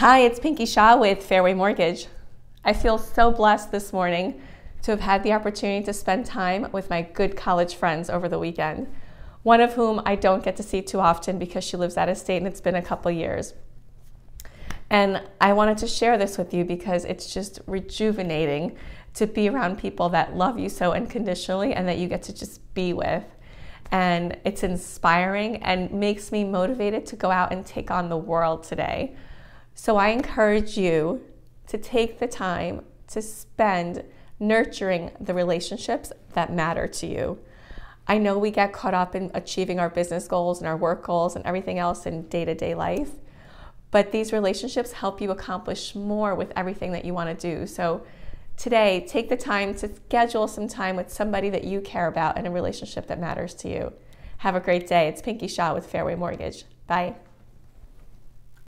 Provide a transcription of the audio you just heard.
Hi, it's Pinky Shaw with Fairway Mortgage. I feel so blessed this morning to have had the opportunity to spend time with my good college friends over the weekend, one of whom I don't get to see too often because she lives out of state and it's been a couple years. And I wanted to share this with you because it's just rejuvenating to be around people that love you so unconditionally and that you get to just be with. And it's inspiring and makes me motivated to go out and take on the world today. So I encourage you to take the time to spend nurturing the relationships that matter to you. I know we get caught up in achieving our business goals and our work goals and everything else in day to day life, but these relationships help you accomplish more with everything that you want to do. So today, take the time to schedule some time with somebody that you care about and a relationship that matters to you. Have a great day. It's Pinky Shaw with Fairway Mortgage. Bye.